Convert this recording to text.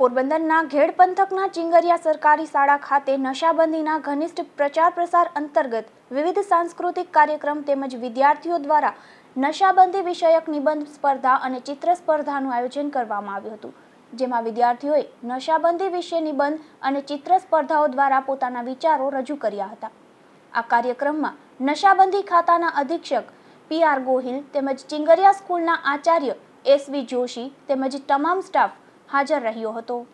પોરબંદરના ઘેડ પંથકના ચિંગરિયા સરકારી શાળા ખાતે નશાબંધીના ઘનિષ્ઠ પ્રચાર પ્રસાર અંતર્ગત વિવિધ સાંસ્કૃતિક કાર્યક્રમ તેમજ વિદ્યાર્થીઓ દ્વારા નશાબંધી વિષયક નિબંધ સ્પર્ધા અને ચિત્ર સ્પર્ધાનું આયોજન કરવામાં આવ્યું હતું જેમાં વિદ્યાર્થીઓએ નશાબંધી વિશે નિબંધ અને ચિત્ર સ્પર્ધાઓ દ્વારા પોતાના વિચારો રજૂ કર્યા હતા આ કાર્યક્રમમાં નશાબંધી ખાતાના અધિક્ષક પી આર ગોહિલ તેમજ ચિંગરિયા સ્કૂલના આચાર્ય એસ વી જોશી તેમજ તમામ સ્ટાફ हाजर रहो